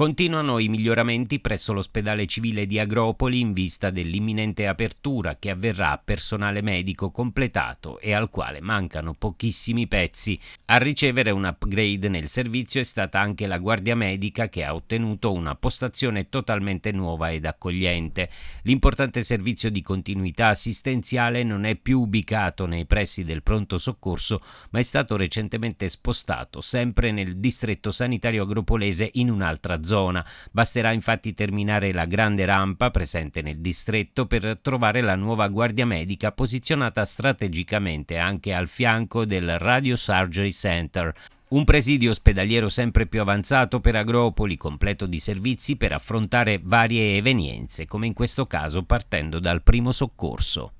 Continuano i miglioramenti presso l'ospedale civile di Agropoli in vista dell'imminente apertura che avverrà a personale medico completato e al quale mancano pochissimi pezzi. A ricevere un upgrade nel servizio è stata anche la guardia medica che ha ottenuto una postazione totalmente nuova ed accogliente. L'importante servizio di continuità assistenziale non è più ubicato nei pressi del pronto soccorso, ma è stato recentemente spostato sempre nel distretto sanitario agropolese in un'altra zona zona. Basterà infatti terminare la grande rampa presente nel distretto per trovare la nuova guardia medica posizionata strategicamente anche al fianco del Radio Surgery Center, un presidio ospedaliero sempre più avanzato per Agropoli, completo di servizi per affrontare varie evenienze, come in questo caso partendo dal primo soccorso.